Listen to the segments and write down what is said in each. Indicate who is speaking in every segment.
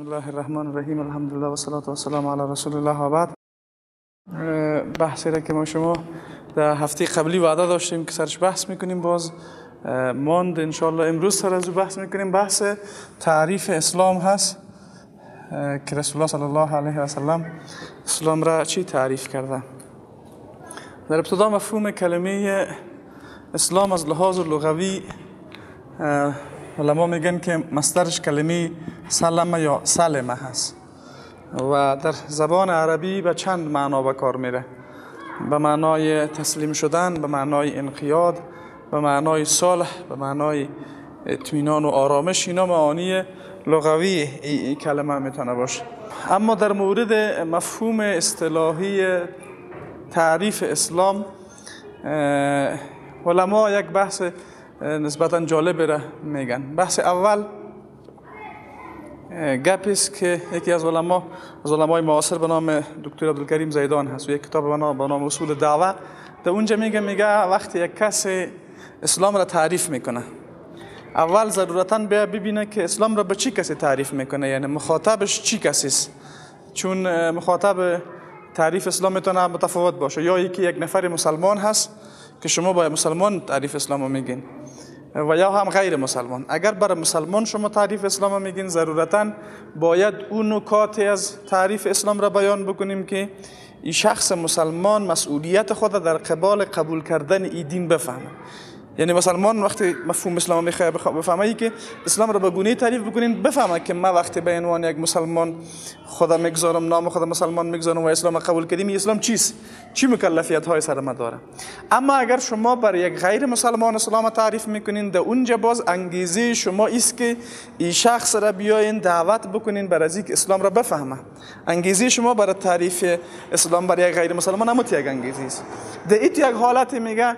Speaker 1: بسم الله الرحمن الرحیم الحمدلله و صلات و سلام علی رسول الله و بعد بحثی را که ما شما در هفته قبلی وعده داشتیم که سرش بحث میکنیم باز ماند انشاءالله امروز سر از بحث میکنیم بحث تعریف اسلام هست که رسول الله صلی الله علیه و سلم اسلام را چی تعریف کرده در ابتدا مفهوم کلمه اسلام از لحاظ لغوی علما میگن که مسترش کلمه سلمه یا سلمه هست و در زبان عربی به چند معنا به کار میره به معنای تسلیم شدن به معنای انقیاد به معنای صلح به معنای اطمینان و آرامش اینا معانی لغوی ای کلمه میتونه باشه اما در مورد مفهوم اصطلاحی تعریف اسلام علما یک بحث نسبتا جالب را میگن بحث اول گپ است که یکی از علما از علمای معاصر به نام دکتر عبدالکریم زیدان هست و یک کتاب بنا به نام اصول دعوه در اونجا میگه میگه وقتی یک کس اسلام را تعریف میکنه اول ضرورتا بیا ببینه که اسلام را به چی کسی تعریف میکنه یعنی مخاطبش چی کسی است چون مخاطب تعریف اسلام میتونه متفاوت باشه یا یکی یک نفر مسلمان هست که شما با مسلمان تعریف اسلام رو میگین و یا هم غیر مسلمان اگر برای مسلمان شما تعریف اسلام میگین ضرورتا باید اون نکات از تعریف اسلام را بیان بکنیم که این شخص مسلمان مسئولیت خود در قبال قبول کردن این دین بفهمه یعنی مسلمان وقتی مفهوم اسلام میخواه بفهمه که اسلام را به گونه تعریف بکنین بفهمه که ما وقتی به عنوان یک مسلمان خدا میگذارم نام خدا مسلمان میگذارم و اسلام قبول کردیم اسلام چیست چی مکلفیت های سر ما داره اما اگر شما بر یک غیر مسلمان اسلام تعریف میکنین در اونجا باز انگیزه شما است که این شخص را بیاین دعوت بکنین بر از اسلام را بفهمه انگیزه شما برای تعریف اسلام برای غیر مسلمان هم یک انگیزه است در این یک حالت میگه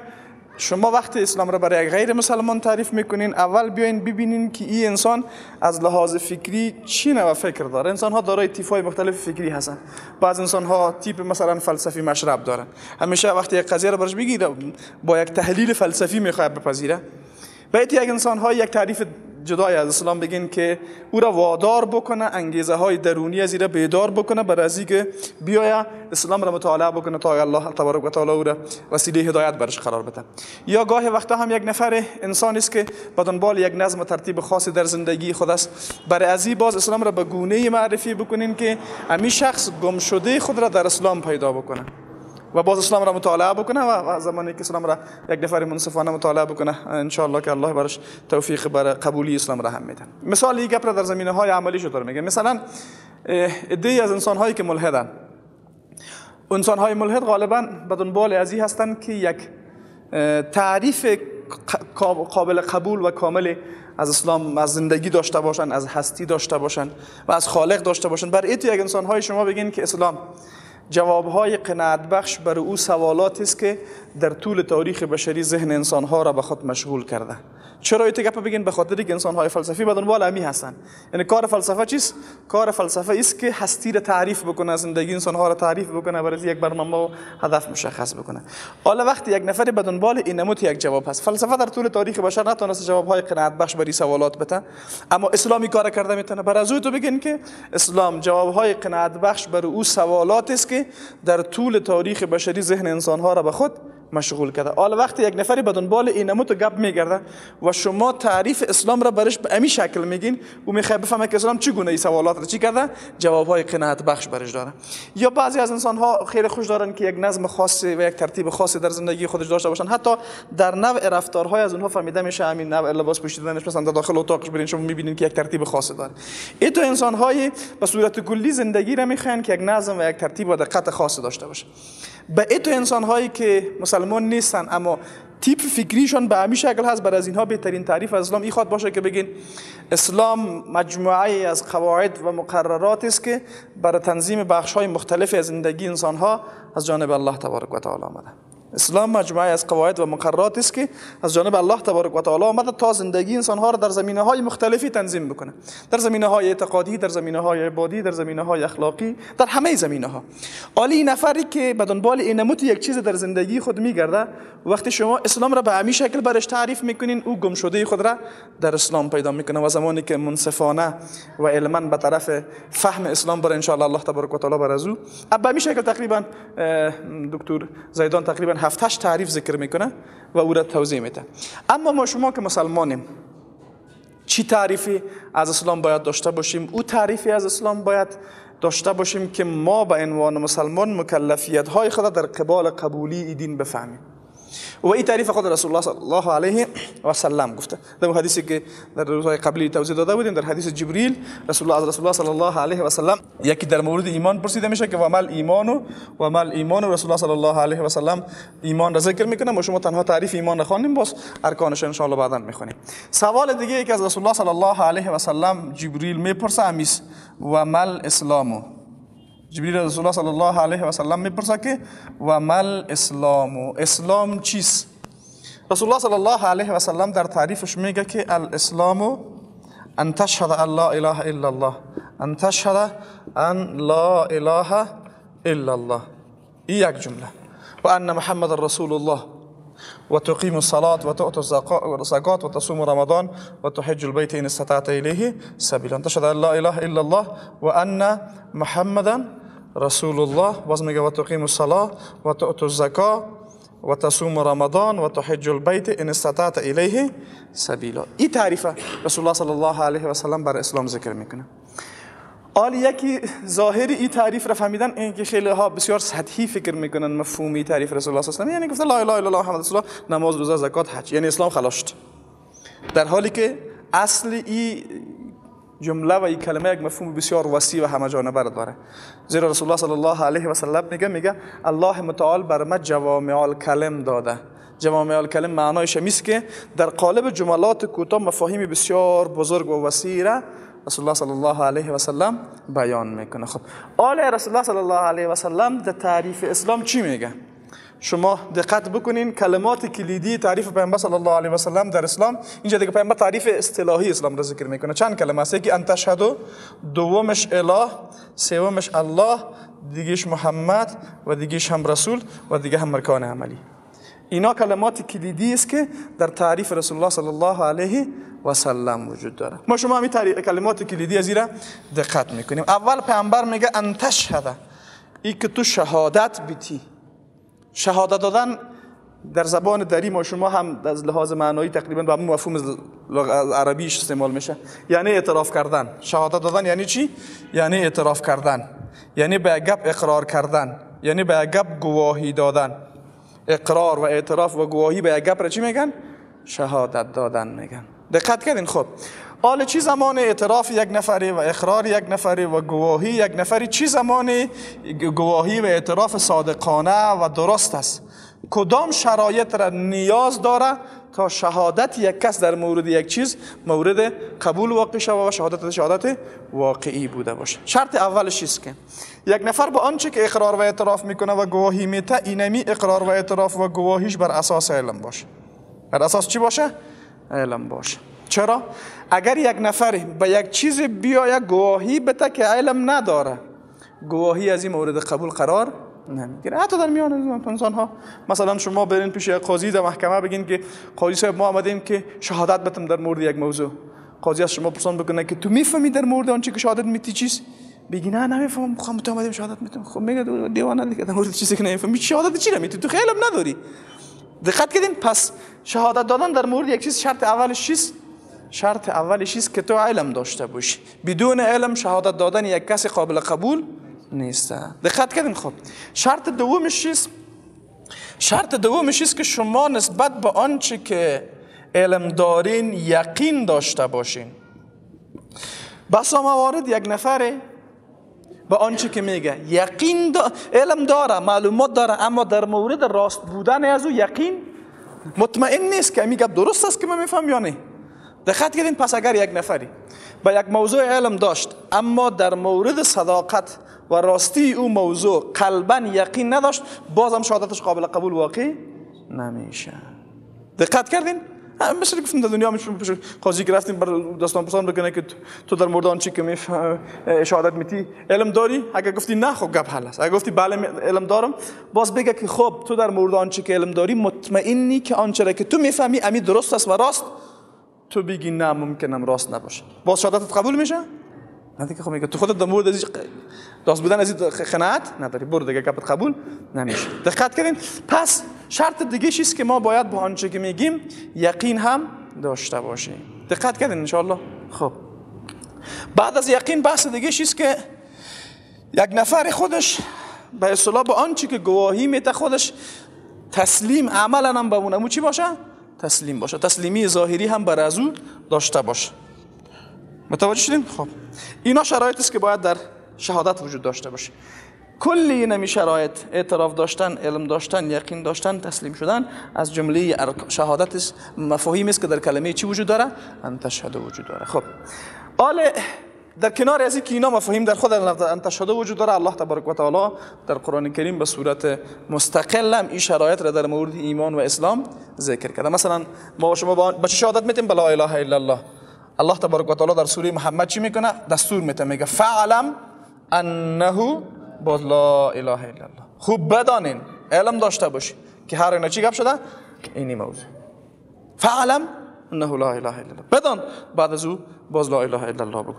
Speaker 1: شما وقتی اسلام را برای غیر مسلمان تعریف میکنین اول بیاین ببینین که این انسان از لحاظ فکری چی نوع فکر داره انسان ها دارای های مختلف فکری هستن بعض انسان ها تیپ مثلا فلسفی مشرب دارن همیشه وقتی یک قضیه را برش بگیره با یک تحلیل فلسفی میخواد بپذیره باید یک انسان ها یک تعریف جدای از اسلام بگین که او را وادار بکنه انگیزه های درونی از را بیدار بکنه بر از که بیاید اسلام را مطالعه بکنه تا الله تبارک و تعالی او را وسیله هدایت برش قرار بده یا گاهی وقتا هم یک نفر انسان است که به دنبال یک نظم و ترتیب خاصی در زندگی خود است برای از باز اسلام را به گونه معرفی بکنین که امی شخص گم شده خود را در اسلام پیدا بکنه و باز اسلام را مطالعه بکنه و زمانی که اسلام را یک دفعه منصفانه مطالعه بکنه ان که الله برش توفیق بر قبولی اسلام را هم میده مثال یک گپ در زمینه های عملی شطور میگه مثلا ایده از انسان هایی که ملحدن انسان های ملحد غالبا به دنبال ازی هستند که یک تعریف قابل قبول و کامل از اسلام از زندگی داشته باشند از هستی داشته باشند و از خالق داشته باشن بر ایت یک انسان های شما بگین که اسلام جوابهای قناعت بخش بر او سوالاتی است که در طول تاریخ بشری ذهن انسان ها را به خود مشغول کرده چرا این گپ بگین به خاطر اینکه انسان های فلسفی به دنبال امی هستن یعنی کار فلسفه چیست کار فلسفه است که هستی را تعریف بکنه زندگی انسان ها را تعریف بکنه برای یک برنامه و هدف مشخص بکنه حالا وقتی یک نفر به دنبال این نموت یک جواب هست فلسفه در طول تاریخ بشر نتونست جواب های قناعت بخش بری سوالات بده اما اسلامی کار کرده میتونه بر ازو تو بگین که اسلام جواب های قناعت بخش بر او سوالات است که در طول تاریخ بشری ذهن انسان ها را به خود مشغول کرده حالا وقتی یک نفری به دنبال اینمو و گپ میگرده و شما تعریف اسلام را برش به امی شکل میگین او میخواد بفهمه که اسلام چگونه ای سوالات را چی کرده جواب های قناعت بخش برش داره یا بعضی از انسان ها خیلی خوش دارن که یک نظم خاص و یک ترتیب خاصی در زندگی خودش داشته باشن حتی در نوع رفتارهای از اونها فهمیده میشه همین نوع لباس پوشیدنش مثلا در داخل اتاقش برین شما میبینین که یک ترتیب خاصی داره این تو انسان های به صورت کلی زندگی را میخوان که یک نظم و یک ترتیب و دقت خاصی داشته باشه به این تو انسان هایی که مسلمان نیستن اما تیپ فکریشان به همین شکل هست بر از اینها بهترین تعریف از اسلام ای خواد باشه که بگین اسلام مجموعه از قواعد و مقررات است که برای تنظیم بخش های مختلف زندگی انسان ها از جانب الله تبارک و تعالی آمده اسلام مجموعه از قواعد و مقررات است که از جانب الله تبارک و تعالی آمده تا زندگی انسان را در زمینه های مختلفی تنظیم بکنه در زمینه های اعتقادی در زمینه های عبادی در زمینه های اخلاقی در همه زمینه ها عالی نفری که به دنبال اینموت یک چیز در زندگی خود میگرده وقتی شما اسلام را به همین شکل برش تعریف میکنین او گم شده خود را در اسلام پیدا میکنه و زمانی که منصفانه و علما به طرف فهم اسلام بر ان الله تبارک و تعالی بر از او به شکل تقریبا دکتر زیدان تقریبا هفتش تعریف ذکر میکنه و او را توضیح میده اما ما شما که مسلمانیم چی تعریفی از اسلام باید داشته باشیم او تعریفی از اسلام باید داشته باشیم که ما به عنوان مسلمان مکلفیت های خود در قبال قبولی دین بفهمیم و این تعریف خود رسول الله صلی الله علیه و سلم گفته در حدیثی که در روزهای قبلی توضیح داده بودیم در حدیث جبریل رسول الله از رسول الله صلی الله علیه و سلم یکی در مورد ایمان پرسیده میشه که و مال ایمان و مال ایمان رسول الله صلی الله علیه و سلم ایمان را ذکر میکنه ما شما تنها تعریف ایمان را خوانیم باز ارکانش ان شاء الله بعدا میخونیم سوال دیگه ای که از رسول الله صلی الله علیه و سلم جبریل میپرسه امیس و مال اسلامو جبريل رسول الله صلى الله عليه وسلم سلم میپرسه که و مل اسلام اسلام چیست رسول الله صلى الله عليه وسلم در تعریفش میگه که الاسلام ان تشهد ان لا اله الا الله ان تشهد ان لا اله الا الله این یک جمله و ان محمد رسول الله وتقيم الصلاة وتؤتي الزكاة وتصوم رمضان وتحج البيت إن استطعت إليه سبيلا تشهد أن لا إله إلا الله وأن محمدا رسول الله باز میگه و تقیم الصلاه و تؤت الزکا و تصوم رمضان و تحج البیت ان استطعت الیه سبیلا این تعریف رسول الله صلی الله علیه و سلم بر اسلام ذکر میکنه آل یکی ظاهر این تعریف را فهمیدن این که خیلی ها بسیار سطحی فکر میکنن مفهومی تعریف رسول الله صلی الله علیه و سلم یعنی گفته لا اله الا الله محمد رسول الله نماز روزه زکات حج یعنی اسلام خلاص در حالی که اصل جمله و این کلمه یک مفهوم بسیار وسیع و همه جانبه داره زیرا رسول الله صلی الله علیه و سلم میگه میگه الله متعال بر ما جوامع الکلم داده جوامع الکلم معنایش میست که در قالب جملات کوتاه مفاهیم بسیار بزرگ و وسیع را رسول الله صلی الله علیه و سلم بیان میکنه خب آل رسول الله صلی الله علیه و سلم در تعریف اسلام چی میگه شما دقت بکنین کلمات کلیدی تعریف پیامبر صلی الله علیه و سلم در اسلام اینجا دیگه پیامبر تعریف اصطلاحی اسلام را ذکر میکنه چند کلمه است که انت دومش اله سومش الله دیگهش محمد و دیگهش هم رسول و دیگه هم مرکان عملی اینا کلمات کلیدی است که در تعریف رسول الله صلی الله علیه و سلم وجود داره ما شما همین کلمات کلیدی از دقت میکنیم اول پیامبر میگه انت ای که تو شهادت بیتی شهادت دادن در زبان دری ما شما هم از لحاظ معنایی تقریبا به مفهوم عربیش استعمال میشه یعنی اعتراف کردن شهادت دادن یعنی چی یعنی اعتراف کردن یعنی به گپ اقرار کردن یعنی به گپ گواهی دادن اقرار و اعتراف و گواهی به گپ را چی میگن شهادت دادن میگن دقت کردین خب حال چی زمان اعتراف یک نفری و اقرار یک نفری و گواهی یک نفری چی زمان گواهی و اعتراف صادقانه و درست است کدام شرایط را نیاز داره تا شهادت یک کس در مورد یک چیز مورد قبول واقع شود و شهادت شهادت واقعی بوده باشه شرط اولش است که یک نفر به آنچه که اقرار و اعتراف میکنه و گواهی میته اینمی اقرار و اعتراف و گواهیش بر اساس علم باشه بر اساس چی باشه علم باشه چرا؟ اگر یک نفر به یک چیز بیاید گواهی بده که علم نداره گواهی از این مورد قبول قرار نمیگیره حتی در میان انسان ها مثلا شما برین پیش یک قاضی در محکمه بگین که قاضی صاحب ما آمدیم که شهادت بتم در مورد یک موضوع قاضی از شما پرسان بکنه که تو میفهمی در مورد آنچه که شهادت میتی چیست بگی نه نمیفهمم خب تو آمدیم شهادت میتونم خب میگه دیوانه دیگه در مورد چیزی که نمیفهمی شهادت چی نمیتی تو خیلی نداری دقت کردین پس شهادت دادن در مورد یک چیز شرط اولش چیست شرط اولش است که تو علم داشته باشی بدون علم شهادت دادن یک کسی قابل قبول نیست دقت کردین خب شرط دومش است شرط دومش است که شما نسبت به آنچه که علم دارین یقین داشته باشین بسا موارد یک نفره به آنچه که میگه یقین دا... علم داره معلومات داره اما در مورد راست بودن از او یقین مطمئن نیست که میگه درست است که من میفهم یا نه دقت کردین پس اگر یک نفری به یک موضوع علم داشت اما در مورد صداقت و راستی او موضوع قلبا یقین نداشت بازم شهادتش قابل قبول واقع نمیشه دقت کردین مثل گفتم در دنیا میشون قاضی گرفتیم بر داستان پسان بکنه که تو در مورد چی که می شهادت میتی علم داری اگر گفتی نه خب گپ حل است اگر گفتی بله علم دارم باز بگه که خب تو در مورد چی که علم داری مطمئنی که آنچه که تو میفهمی امی درست است و راست تو بگی نه ممکنم راست نباشه باز شهادتت قبول میشه نه دیگه خب میگه تو خودت در مورد از داست بودن از نه نداری برو دیگه گپت قبول نمیشه دقت کردین پس شرط دیگه چیست که ما باید با آنچه که میگیم یقین هم داشته باشیم دقت کردین ان الله خب بعد از یقین بحث دیگه چیست که یک نفر خودش به اصطلاح به آنچه که گواهی میده خودش تسلیم عملا هم به اونمو چی باشه تسلیم باشه تسلیمی ظاهری هم بر از او داشته باشه متوجه شدین خب اینا شرایط است که باید در شهادت وجود داشته باشه کلی نمی شرایط اعتراف داشتن علم داشتن یقین داشتن تسلیم شدن از جمله شهادت است مفاهیمی است که در کلمه چی وجود داره ان وجود داره خب آله. در کنار از اینکه اینا مفاهیم در خود انتشاده وجود داره الله تبارک و تعالی در قرآن کریم به صورت مستقل هم این شرایط را در مورد ایمان و اسلام ذکر کرده مثلا ما شما با چه شهادت میتیم بلا اله الا الله الله تبارک و تعالی در سوره محمد چی میکنه دستور میده میگه فعلم انه باز لا اله الا الله خوب بدانین علم داشته باشی که هر اینا چی گپ شده اینی موضوع فعلم انه لا اله الا الله بدان بعد از او باز لا اله الا الله بگو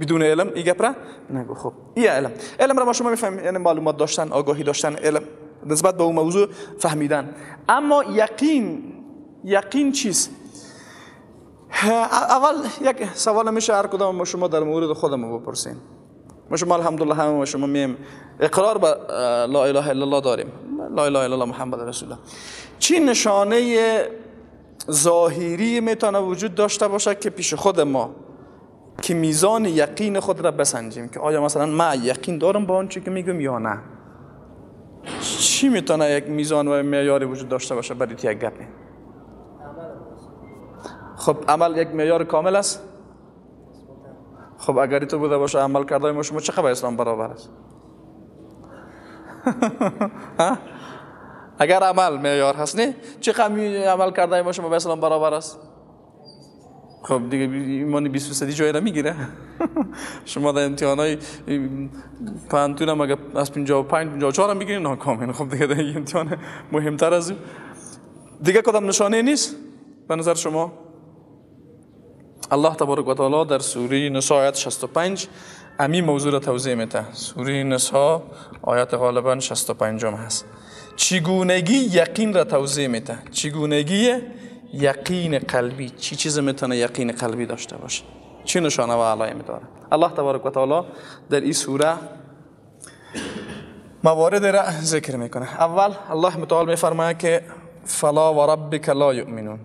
Speaker 1: بدون علم ای گپ را نگو خب ای علم علم را ما شما میفهمید یعنی معلومات داشتن آگاهی داشتن علم نسبت به اون موضوع فهمیدن اما یقین یقین چیست اول یک سوال میشه هر کدام ما شما در مورد خودمون بپرسیم ما شما الحمدلله همه ما شما میم اقرار به لا اله الا الله داریم لا اله الا الله محمد رسول الله چی نشانه ظاهری میتونه وجود داشته باشه که پیش خود ما که میزان یقین خود را بسنجیم که آیا مثلا ما یقین دارم با آنچه که میگم یا نه چی میتونه یک میزان و معیاری وجود داشته باشه برای یک گپ خب عمل یک معیار کامل است خب اگر تو بوده باشه عمل کرده ما شما چه خبر اسلام برابر است اگر عمل معیار هست نه چه عمل کرده ما شما به اسلام برابر است خب دیگه ایمان 20 درصدی جای را میگیره شما در امتحان های پنتون هم اگر از 55 54 هم بگیرین ناکامین یعنی خب دیگه در امتحان مهمتر از این دیگه کدام نشانه نیست به نظر شما الله تبارک و تعالی در سوره نساء آیت 65 امی موضوع را توضیح میده سوره نساء آیت غالبا 65 هم هست چگونگی یقین را توضیح میده چگونگی یقین قلبی چی چیز میتونه یقین قلبی داشته باشه چه نشانه و علائمی داره الله تبارک و تعالی در این سوره موارد را ذکر میکنه اول الله متعال میفرماید که فلا و ربک لا یؤمنون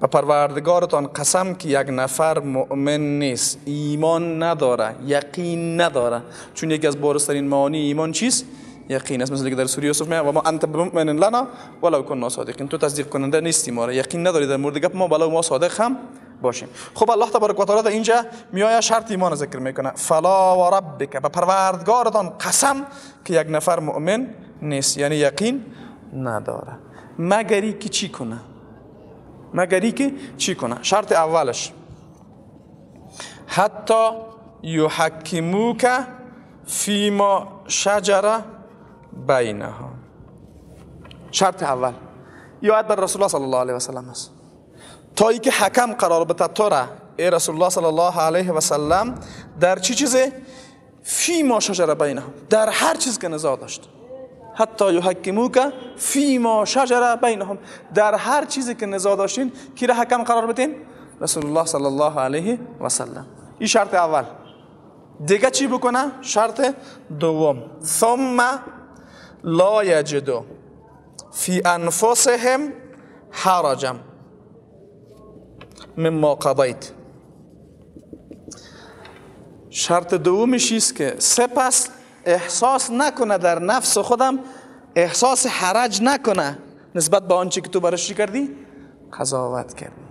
Speaker 1: به پروردگارتان قسم که یک نفر مؤمن نیست ایمان نداره یقین نداره چون یکی از بارسترین معانی ایمان چیست یقین است مثل که در سوره یوسف میگه و ما انت بمؤمن لنا ولو كنا صادقین تو تصدیق کننده نیستی ما را یقین نداری در مورد گپ ما بلا ما صادق هم باشیم خب الله تبارک و تعالی در اینجا میای شرط ایمان ذکر میکنه فلا و ربک به پروردگارتان قسم که یک نفر مؤمن نیست یعنی یقین نداره مگری که چی کنه مگری که چی کنه شرط اولش حتی یحکموک فیما شجره بینها شرط اول یا بر رسول الله صلی الله علیه و سلم است تا ای که حکم قرار به تطوره ای رسول الله صلی الله علیه و سلم در چی چیزه فی ما شجره بینهم در هر چیز که نزا داشت حتی یحکموک فی ما شجره بینهم در هر چیزی که نزا داشتین کی را حکم قرار بدین رسول الله صلی الله علیه و سلم این شرط اول دیگه چی بکنه شرط دوم ثم لا یجدو فی انفسهم حرجم مما قضیت شرط دومش است که سپس احساس نکنه در نفس خودم احساس حرج نکنه نسبت به آنچه که تو برش کردی قضاوت کردی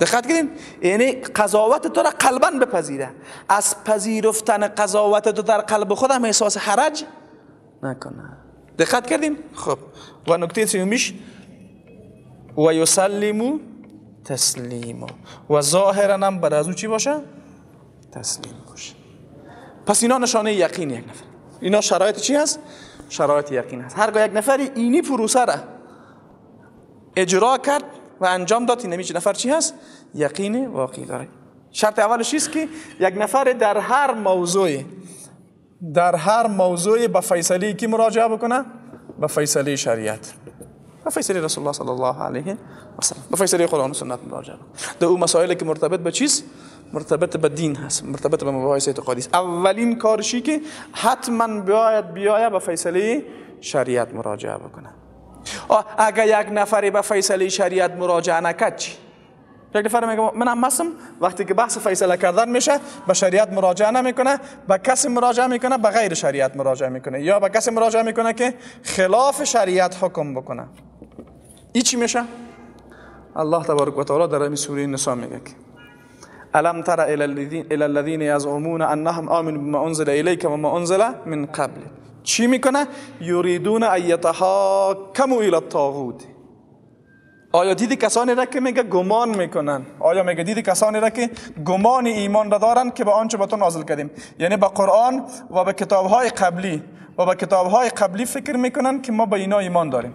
Speaker 1: دقت کردیم یعنی قضاوت تو را قلبا بپذیره از پذیرفتن قضاوت تو در قلب خودم احساس حرج نکنه دقت کردیم خب و نکته سیومیش و یسلمو تسلیمو و ظاهرا هم بر از او چی باشه تسلیم باشه پس اینا نشانه یقین یک نفر اینا شرایط چی هست شرایط یقین هست هرگاه یک نفر اینی پروسه را اجرا کرد و انجام داد این نفر چی هست یقین واقعی داره شرط اولش است که یک نفر در هر موضوعی در هر موضوعی به فیصله کی مراجعه بکنه به فیصله شریعت به فیصله رسول الله صلی الله علیه و سلم به فیصله قرآن و سنت مراجعه در او مسائلی که مرتبط به چیز مرتبط به دین هست مرتبط به مباحث اعتقادی است اولین کارشی که حتما باید بیاید به فیصله شریعت مراجعه بکنه اگر یک نفری به فیصله شریعت مراجعه نکرد چی یک نفر میگه من هم وقتی که بحث فیصله کردن میشه به شریعت مراجعه نمیکنه به کسی مراجعه میکنه به غیر شریعت مراجعه میکنه یا به کسی مراجعه میکنه که خلاف شریعت حکم بکنه ای چی میشه الله تبارک و تعالی در این سوره نساء میگه که الم تر الى الذين يزعمون انهم آمن بما انزل اليك وما انزل من قبل چی میکنه یریدون ایتها کم الی الطاغوت آیا دیدی کسانی را که میگه گمان میکنن آیا میگه دیدی کسانی را که گمان ایمان را دارند که به آنچه به تو نازل کردیم یعنی به قرآن و به کتابهای قبلی و به کتابهای قبلی فکر میکنن که ما به اینا ایمان داریم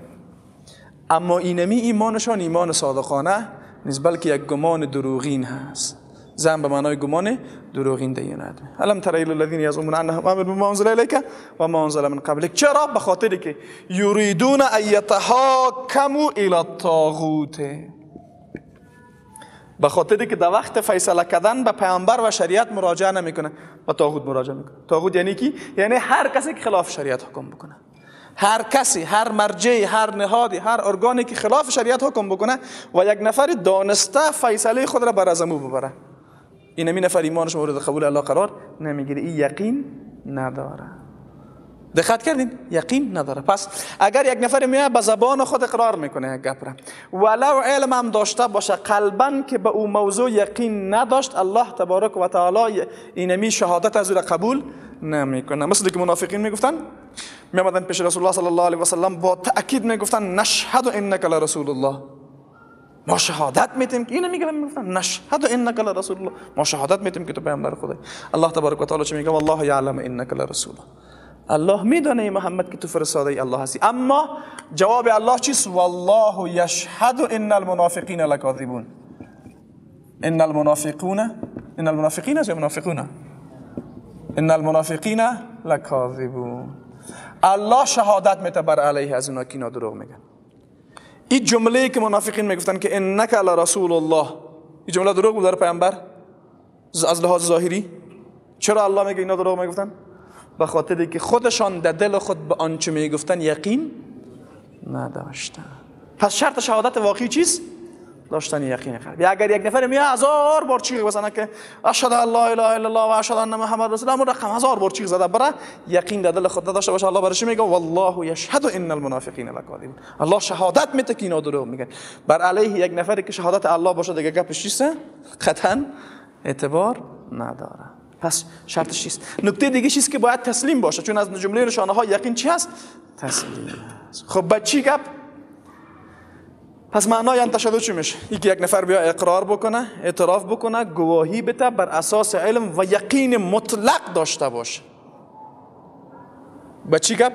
Speaker 1: اما اینمی ایمانشان ایمان صادقانه نیست بلکه یک گمان دروغین هست زن به معنای گمان دروغین نده. علم تر الی الذین یزعمون انهم امر بما انزل الیک و ما انزل من قبلک چرا به خاطر که یریدون ان کمو الی الطاغوت به خاطر که در وقت فیصله کردن به پیامبر و شریعت مراجعه نمیکنه و طاغوت مراجعه میکنه طاغوت یعنی کی یعنی هر کسی که خلاف شریعت حکم بکنه هر کسی هر مرجعی هر نهادی هر ارگانی که خلاف شریعت حکم بکنه و یک نفر دانسته فیصله خود را بر ازمو ببره این همین نفر ایمانش مورد قبول الله قرار نمیگیره این یقین نداره دقت کردین یقین نداره پس اگر یک نفر میاد به زبان خود اقرار میکنه یک گپ ولو علم هم داشته باشه قلبا که به او موضوع یقین نداشت الله تبارک و تعالی اینمی شهادت از او را قبول نمیکنه مثل که منافقین میگفتن آمدن پیش رسول الله صلی الله علیه و سلم با تاکید میگفتن نشهد انک لرسول الله ما شهادت میتیم که اینو میگه میگفتن نشهد و انک لرسول الله ما شهادت میتیم که تو پیامبر خدای الله تبارک و تعالی چه میگه والله یعلم انک لرسول الله الله میدونه محمد که تو فرستاده الله هستی اما جواب الله چیست والله یشهد ان المنافقین لکاذبون ان المنافقون ان المنافقین یا منافقون ان المنافقین لکاذبون الله شهادت میده بر علیه از اونا که اینا دروغ میگن این جمله که منافقین میگفتن که انک رسول الله این جمله دروغ بود در پیامبر از لحاظ ظاهری چرا الله میگه اینا دروغ میگفتن به خاطر که خودشان در دل خود به آنچه میگفتن یقین نداشتن پس شرط شهادت واقعی چیست داشتن یقین قلبی اگر یک نفر میگه هزار بار چیغ بزنه که اشهد الله لا اله الا الله و اشهد ان محمد رسول الله رقم هزار بار چیغ زده بره یقین در دل خود نداشته باشه الله برش میگه والله یشهد ان المنافقین لکاذبون الله شهادت میده که اینا درو میگن بر علیه یک نفری که شهادت الله باشه دیگه گپش چیسته قطعا اعتبار نداره پس شرطش چیست نکته دیگه چیست که باید تسلیم باشه چون از جمله نشانه ها یقین چی هست تسلیم خب با چی گپ پس معنای ان تشهد چی میشه یکی یک نفر بیا اقرار بکنه اعتراف بکنه گواهی بده بر اساس علم و یقین مطلق داشته باشه به چی گپ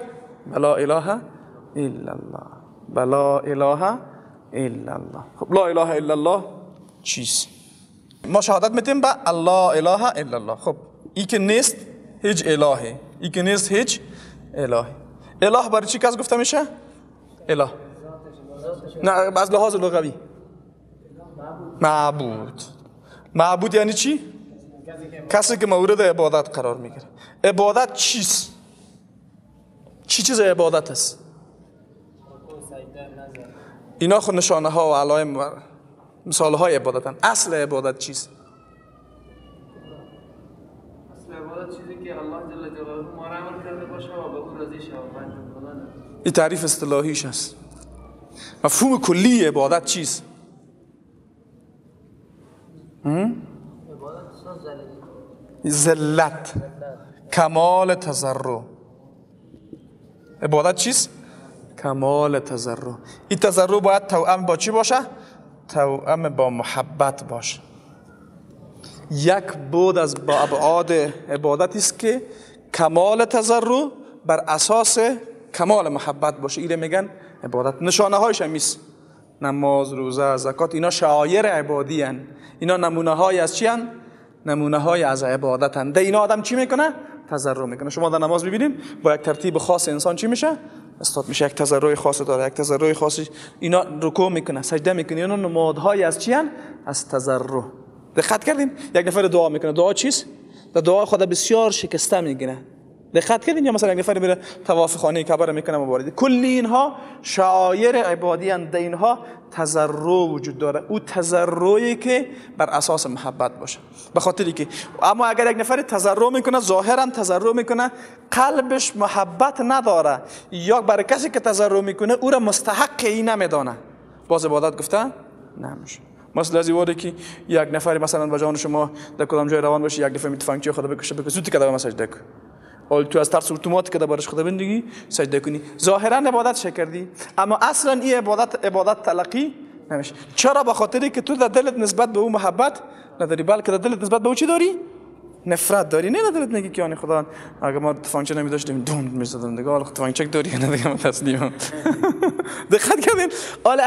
Speaker 1: بلا اله الا الله بلا اله الا الله خب لا اله الا الله چیست ما شهادت میتیم به الله اله الا الله خب ای که نیست هیچ الهی ای که نیست هیچ الهی اله برای چی کس گفته میشه اله نه از لحاظ لغوی معبود معبود یعنی چی؟ کسی که مورد عبادت قرار میگیره عبادت چیست؟ چی چیز عبادت است؟ اینا خود نشانه ها و علائم و مثال های اصل عبادت چیست؟ اصل عبادت چیزی که الله جل جلاله ما کرده باشه و به و این تعریف اصطلاحیش است مفهوم کلی عبادت چیست زلت کمال تضرع عبادت چیست کمال تضرع این تضرع باید توام با چی باشه توام با محبت باشه یک بود از با ابعاد عبادت است که کمال تضرع بر اساس کمال محبت باشه ایره میگن عبادت نشانه هایش همیست نماز روزه زکات اینا شعایر عبادی هن. اینا نمونه های از چی هن؟ نمونه های از عبادت هن. ده اینا آدم چی میکنه رو میکنه شما در نماز ببینید، با یک ترتیب خاص انسان چی میشه استاد میشه یک تذرع خاص داره یک تذرع خاصی اینا رکوع میکنه سجده میکنه اینا نمادهای از چی هن؟ از تذرع دقت کردیم یک نفر دعا میکنه دعا چیست در دعا خدا بسیار شکسته میگیره دقت کردین یا مثلا یک نفر میره طواف خانه کبر رو میکنه کل اینها شعایر عبادی اند اینها تضرع وجود داره او تضرعی که بر اساس محبت باشه به خاطری که اما اگر یک نفر تضرع میکنه ظاهرا تضرع میکنه قلبش محبت نداره یا بر کسی که تضرع میکنه او را مستحق این نمیدانه باز عبادت گفته نمیشه مثلا از که یک نفر مثلا به جان شما در کدام جای روان باشه یک دفعه میتفنگ چی خدا بکشه بکشه زودی که اول تو از ترس اتومات که برش خدا بندگی سجده کنی ظاهرا عبادت کردی اما اصلا این عبادت عبادت تلقی نمیشه چرا به خاطری که تو در دلت نسبت به او محبت نداری بلکه در دلت نسبت به او چی داری نفرت داری نه دلت میگی که آنی خدا اگه ما تفانچه نمی داشتیم دون میزدم دیگه حالا تفانچه داری نه دیگه ما تسلیم دقت کردین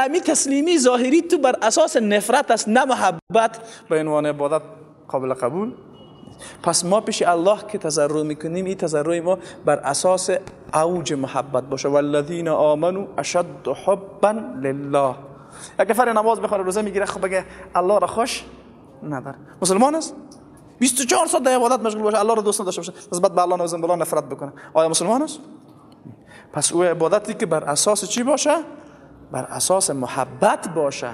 Speaker 1: امی تسلیمی ظاهری تو بر اساس نفرت است نه محبت به عنوان عبادت قابل قبول پس ما پیش الله که تضرع میکنیم این تضرع ما بر اساس اوج محبت باشه والذین آمنو اشد حبا لله یک نفر نماز بخوره روزه میگیره خب بگه الله را خوش نداره مسلمان است 24 ساعت در عبادت مشغول باشه الله را دوست داشته باشه نسبت به الله نوزن بالا نفرت بکنه آیا مسلمان است پس او عبادتی که بر اساس چی باشه بر اساس محبت باشه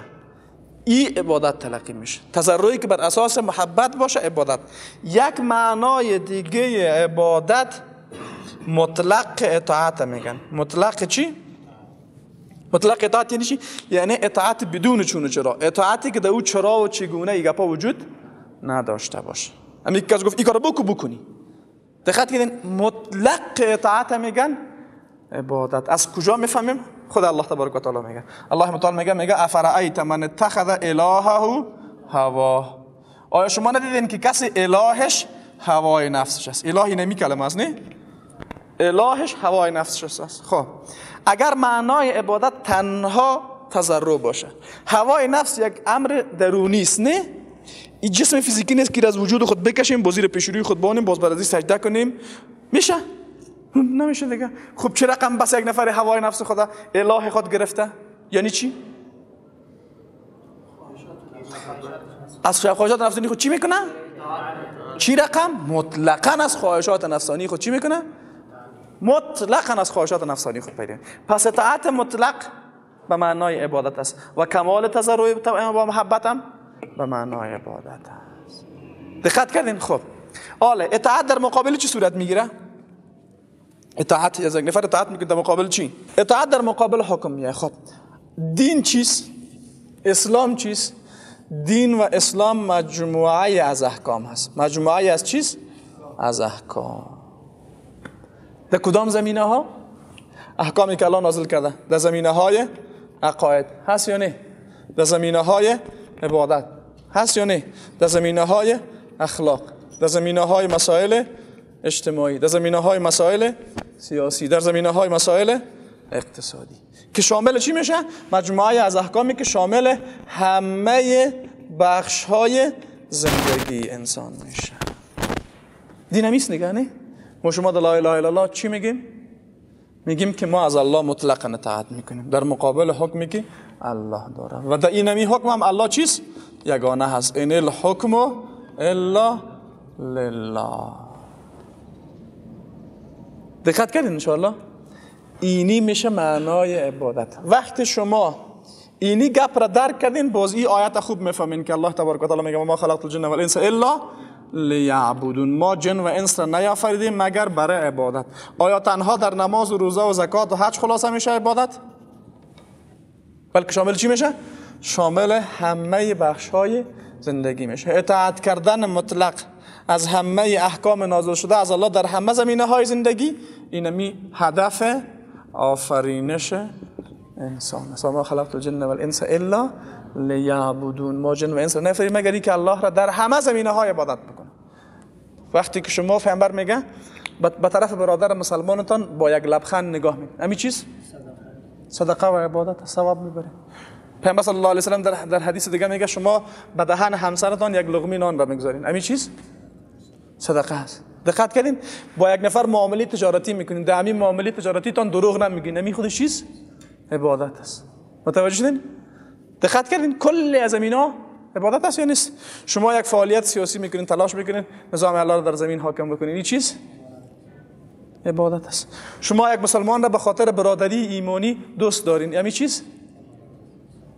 Speaker 1: ای عبادت تلقی میشه تضرعی که بر اساس محبت باشه عبادت یک معنای دیگه عبادت مطلق اطاعت میگن مطلق چی؟ مطلق اطاعت یعنی چی؟ یعنی اطاعت بدون چون چرا اطاعتی که در او چرا و چگونه ایگه گپا وجود نداشته باشه اما یک کس گفت این بکو بکنی دقت که مطلق اطاعت میگن عبادت از کجا میفهمیم خود الله تبارک و تعالی میگه الله تعالی میگه میگه من اتخذ الهه هوا آیا شما ندیدین که کسی الهش هوای نفسش است الهی نمی کلمه است نه الهش هوای نفسش است خب اگر معنای عبادت تنها تضرع باشه هوای نفس یک امر درونی است نه این جسم فیزیکی نیست که از وجود خود بکشیم بازیر پیشروی خود بانیم باز بر سجده کنیم میشه نمیشه دیگه خب چه رقم بس یک نفر هوای نفس خدا اله خود گرفته یعنی چی از خواهشات نفسانی خود چی میکنه چی رقم مطلقا از خواهشات نفسانی خود چی میکنه مطلقا از خواهشات نفسانی خود پیدا پس اطاعت مطلق به معنای عبادت است و کمال تضرع با محبت هم به معنای عبادت است دقت کردین خب آله اطاعت در مقابل چه صورت میگیره اطاعت یا زنگ نفر اطاعت میکنه در مقابل چی اطاعت در مقابل حکم یه خب دین چیست اسلام چیست دین و اسلام مجموعه از احکام هست مجموعه از چیز از احکام در کدام زمینه ها احکامی که الله نازل کرده در زمینه های عقاید هست یا نه در زمینه های عبادت هست یا نه در زمینه های اخلاق در زمینه های مسائل اجتماعی در زمینه های مسائل سیاسی در زمینه های مسائل اقتصادی که شامل چی میشه؟ مجموعه از احکامی که شامل همه بخش های زندگی انسان میشه دینامیس نگه نه؟ ما شما لا اله الله چی میگیم؟ میگیم که ما از الله مطلقا اطاعت میکنیم در مقابل حکمی که الله داره و در این حکم هم الله چیست؟ یگانه هست این الحکم الا لله دقت کردین انشاءالله اینی میشه معنای عبادت وقتی شما اینی گپ را درک کردین باز این آیت خوب میفهمین که الله تبارک و تعالی میگه ما خلقت الجن والانس الا لیعبدون ما جن و انس را نیافریدیم مگر برای عبادت آیا تنها در نماز و روزه و زکات و حج خلاصه میشه عبادت بلکه شامل چی میشه شامل همه بخش های زندگی میشه اطاعت کردن مطلق از همه احکام نازل شده از الله در همه زمینه های زندگی اینمی هدف آفرینش انسان است ما خلقت الجن والانس الا لیعبدون ما جن و انس نفری مگر که الله را در همه زمینه های عبادت بکنه وقتی که شما فهمبر میگه به طرف برادر مسلمانتان با یک لبخند نگاه می امی چیز صدقه و عبادت ثواب میبره پیامبر صلی الله علیه و در حدیث دیگه میگه شما به دهن همسرتان یک لقمه نان را چیز صدقه است دقت کردین با یک نفر معامله تجارتی میکنین در همین معامله تجارتی تان دروغ نمیگین نمی خودش چیز عبادت است متوجه شدین دقت کردین کل از اینا عبادت است یا نیست شما یک فعالیت سیاسی میکنین تلاش میکنین نظام الله را در زمین حاکم بکنین این چیز عبادت است شما یک مسلمان را به خاطر برادری ایمانی دوست دارین یعنی چیز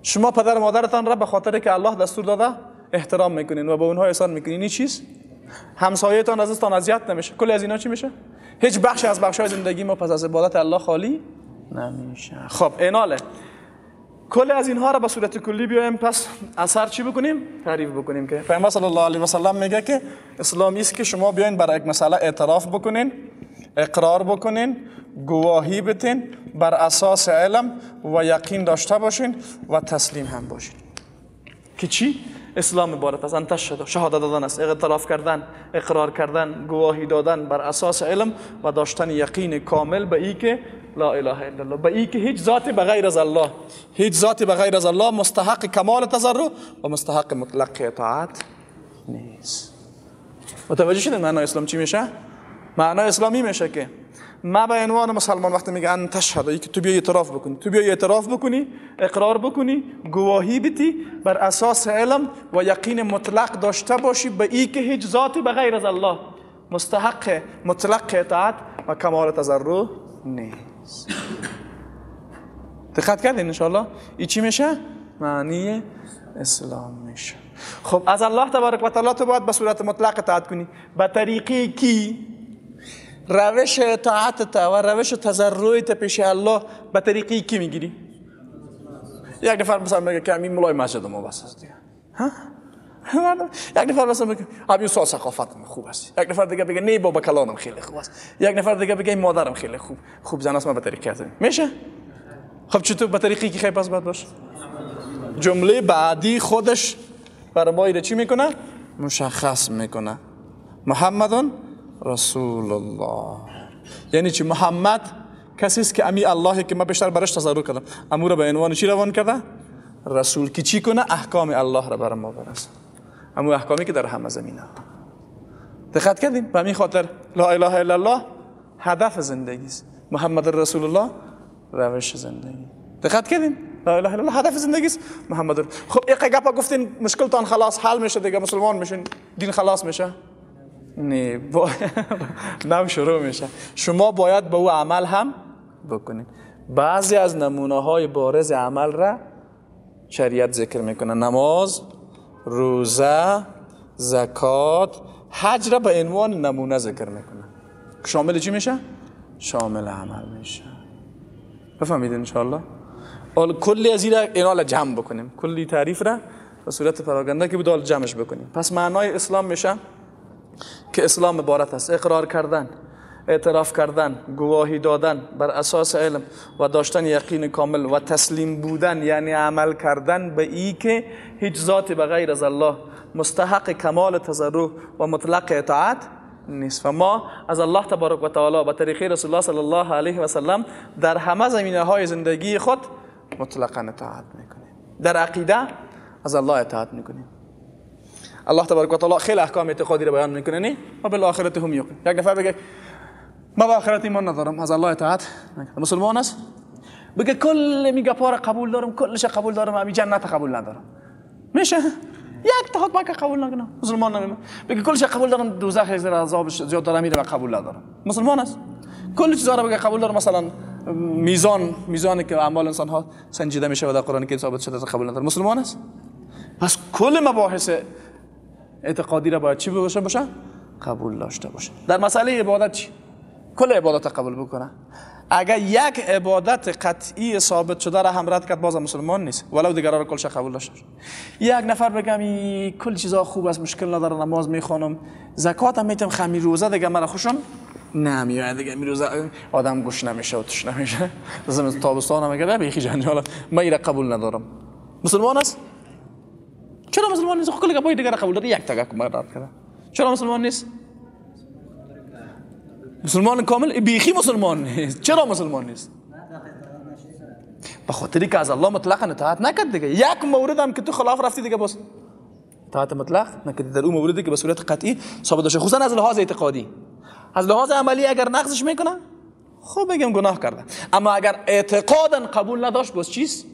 Speaker 1: شما پدر مادرتان را به خاطر که الله دستور داده احترام میکنین و به اونها احسان میکنین این چیز همسایتان از استان اذیت نمیشه کلی از اینا چی میشه هیچ بخشی از بخش های زندگی ما پس از عبادت الله خالی نمیشه خب ایناله کل از اینها را به صورت کلی بیایم پس اثر چی بکنیم تعریف بکنیم که پیامبر صلی الله علیه و سلم میگه که اسلامی است که شما بیاین برای یک مسئله اعتراف بکنین اقرار بکنین گواهی بتین بر اساس علم و یقین داشته باشین و تسلیم هم باشین که چی اسلام عبارت از انتش شهادت دادن است اعتراف کردن اقرار کردن گواهی دادن بر اساس علم و داشتن یقین کامل به اینکه لا اله الا الله به اینکه هیچ ذاتی به غیر از الله هیچ ذاتی به غیر از الله مستحق کمال تضرع و مستحق مطلق اطاعت نیست متوجه شدید معنای اسلام چی میشه معنای اسلامی میشه که ما به عنوان مسلمان وقتی میگه ان تشهد ای که تو بیای اعتراف بکنی تو بیای اعتراف بکنی اقرار بکنی گواهی بدی بر اساس علم و یقین مطلق داشته باشی به ای که هیچ ذاتی به غیر از الله مستحق مطلق اطاعت و کمال تضرع نیست دقت کردین انشاءالله ای چی میشه؟ معنی اسلام میشه خب از الله تبارک و تعالی تو باید به صورت مطلق اطاعت کنی به طریقی کی روش اطاعت تا و روش تضرع تا پیش الله به طریقی کی میگیری یک نفر مثلا میگه که همین ملای مسجد ما بس است یک نفر مثلا میگه همین سا ثقافت خوب است یک نفر دیگه بگه نه بابا کلانم خیلی خوب است یک نفر دیگه بگه مادرم خیلی خوب خوب زن است من به میشه خب چطور به طریقی که خیلی پس باید باشه جمله بعدی خودش برای ما چی میکنه مشخص میکنه محمدون رسول الله یعنی چی محمد کسی است که امی اللهی که ما بیشتر برش تظاهر کردم امور به عنوان چی روان کرده رسول که چی کنه احکام الله را بر ما برسه امو احکامی که در همه ها دقت کردیم به همین خاطر لا اله الا الله هدف زندگی است محمد رسول الله روش زندگی دقت کردیم لا اله الا الله هدف زندگی است محمد خب یک گپا گفتین مشکلتان خلاص حل میشه دیگه مسلمان میشین دین خلاص میشه نه با... نم شروع میشه شما باید به با او عمل هم بکنید بعضی از نمونه های بارز عمل را شریعت ذکر میکنه نماز روزه زکات حج را به عنوان نمونه ذکر میکنه شامل چی میشه؟ شامل عمل میشه بفهمید انشاءالله کلی از این را جمع بکنیم کلی تعریف را به صورت پراگنده که بود جمعش بکنیم پس معنای اسلام میشه که اسلام عبارت است اقرار کردن اعتراف کردن گواهی دادن بر اساس علم و داشتن یقین کامل و تسلیم بودن یعنی عمل کردن به ای که هیچ ذاتی به غیر از الله مستحق کمال تضرع و مطلق اطاعت نیست و ما از الله تبارک و تعالی به طریق رسول الله صلی الله علیه و سلم در همه زمینه های زندگی خود مطلقا اطاعت میکنیم در عقیده از الله اطاعت میکنیم الله تبارک و تعالی خیلی احکام اعتقادی رو بیان میکنه نه و آخرت هم یقین یک دفعه بگه ما به آخرت ایمان ندارم از الله اطاعت مسلمان است بگه کل میگه پاره قبول دارم کلش قبول دارم امی جنت قبول ندارم میشه یک تا که قبول نکنم مسلمان نمیمه بگه کلش قبول دارم دوزخ از عذابش زیاد دارم میره و قبول ندارم مسلمان است کل چیزا رو بگه قبول دارم مثلا میزان میزانی که اعمال انسان ها سنجیده میشه و در قرآن که ثابت شده قبول ندارم مسلمان است پس کل مباحث اعتقادی را باید چی باشه باشه قبول داشته باشه در مسئله عبادت چی کل عبادت قبول بکنه اگر یک عبادت قطعی ثابت شده را هم رد کرد بازم مسلمان نیست ولو دیگر را کلش قبول داشته یک نفر بگم کل چیزا خوب است مشکل نداره نماز میخوانم زکات هم میتم خمی روزه دیگه مرا خوشم نمیاد دیگه می روزه آدم گوش نمیشه و توش نمیشه زمین تابستان هم میگه به جنجال من قبول ندارم مسلمان است چرا مسلمان نیست کلی دیگه دیگر قبول داری، یک تا گپ داد کرده چرا مسلمان نیست مسلمان کامل بیخی مسلمان نیست چرا مسلمان نیست بخاطری که از الله مطلقا نتاعت نکرد دیگه یک مورد هم که تو خلاف رفتی دیگه باست تاعت مطلق نکردی در اون موردی که به صورت قطعی ثابت داشته، خصوصا از لحاظ اعتقادی از لحاظ عملی اگر نقضش میکنه خب بگم گناه کرده اما اگر اعتقادا قبول نداشت باس چیست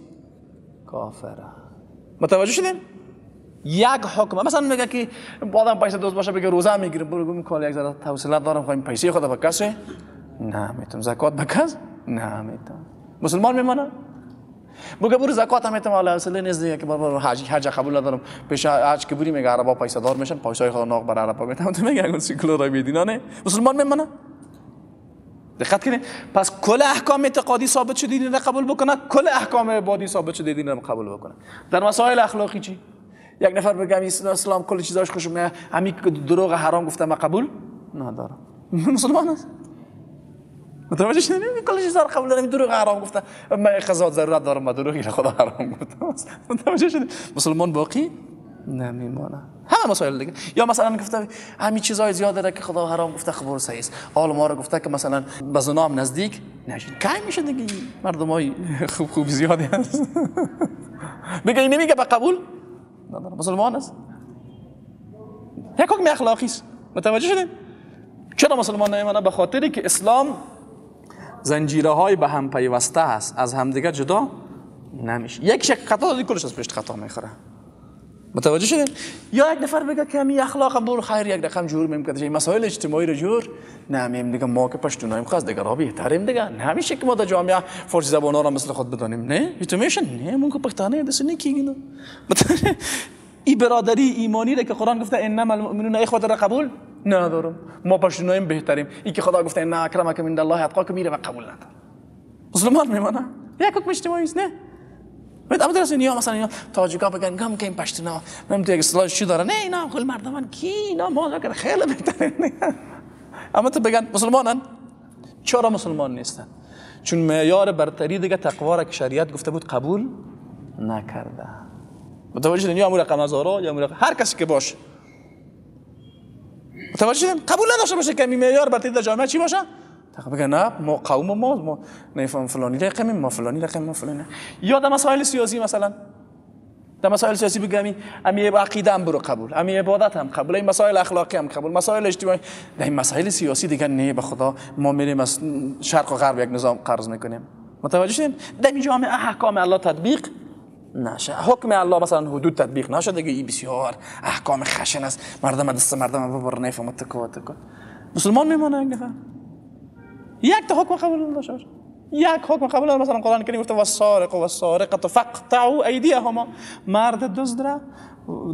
Speaker 1: کافره متوجه شدیم یک حکم مثلا میگه که آدم پیسه دوست باشه بگه روزه میگیره برو گم کال یک ذره توسل دارم خواهیم پیسه خود به کسی نه میتونم زکات به کس نه میتونم مسلمان میمانه بگه برو زکات هم میتونم علی اصله نیست دیگه که برو حج حج قبول ندارم پیش حج که بری میگه عربا پیسه دار میشن پیسه خود ناق بر عربا میتونم تو میگه اون سیکولار میدینانه مسلمان میمانه دقت کنید پس کل احکام اعتقادی ثابت شده دین قبول بکنه کل احکام عبادی ثابت شده دین قبول بکنه در مسائل اخلاقی چی یک نفر بگه اسلام کل چیزاش خوشم میاد همین که دروغ حرام گفته من قبول ندارم مسلمان است متوجه نمی کل چیزا رو قبول دارم دروغ حرام گفته من قضا ضرورت دارم دروغ دروغی خدا حرام گفته متوجه شدی؟ مسلمان باقی نمیمانه همه مسائل دیگه یا مثلا گفته همین چیزای زیاد داره که خدا حرام گفته خبر صحیح است ما رو گفته که مثلا به زنام نزدیک نشین کای میشه دیگه مردمای خوب خوب زیادی هست بگه نمیگه به قبول مسلمان است یک حکم اخلاقی است متوجه شدیم چرا مسلمان نمیمانه به خاطری که اسلام زنجیره های به هم پیوسته است از همدیگه جدا نمیشه یک شک خطا دادی کلش از پشت خطا میخوره متوجه شده یا یک نفر بگه که اخلاق هم برو خیر یک رقم جور میم کده مسائل اجتماعی رو جور نمیم دیگه ما که پشتونایم خاص دیگه را بهتریم دیگه نمیشه که ما در جامعه فارسی زبان را مثل خود بدانیم نه تو میشن نه مون که پختانه دست نه گینو ای برادری ایمانی را که قرآن گفته انما المؤمنون اخوه را قبول ندارم ما پشتونایم بهتریم این که خدا گفته ان اکرمکم عند الله اتقاکم میره و قبول نداره مسلمان میمانه یک حکم اجتماعی است نه اما درست اینا مثلا اینا تاجیکا بگن گم که این پشتونا نمیدونم تو اصطلاح چی داره نه اینا خل مردمان کی اینا ما کرد خیلی بهتره اما تو بگن مسلمانن چرا مسلمان نیستن چون معیار برتری دیگه تقوا را که شریعت گفته بود قبول نکرده متوجه شدین یا امور رقم هزارا یا امور هر کسی که باشه متوجه شدین قبول نداشته باشه که معیار برتری در جامعه چی باشه بگن نه ما قوم ما ما نه فلانی رقم ما فلانی رقم ما فلانی یا در مسائل سیاسی مثلا در مسائل سیاسی بگم امی عقیده هم برو قبول امی عبادت هم قبول این مسائل اخلاقی هم قبول مسائل اجتماعی در این مسائل سیاسی دیگه نه به خدا ما میریم از شرق و غرب یک نظام قرض میکنیم متوجه شدیم در این جامعه احکام الله تطبیق نشه حکم الله مثلا حدود تطبیق نشه دیگه این بسیار احکام خشن است مردم دست مردم ببر فهمت تکو تکو مسلمان میمونه یک یک تا حکم قبول داشته یک حکم قبول مثلا قرآن کریم گفته و سارق و سارقه فقطعوا هما مرد دوست را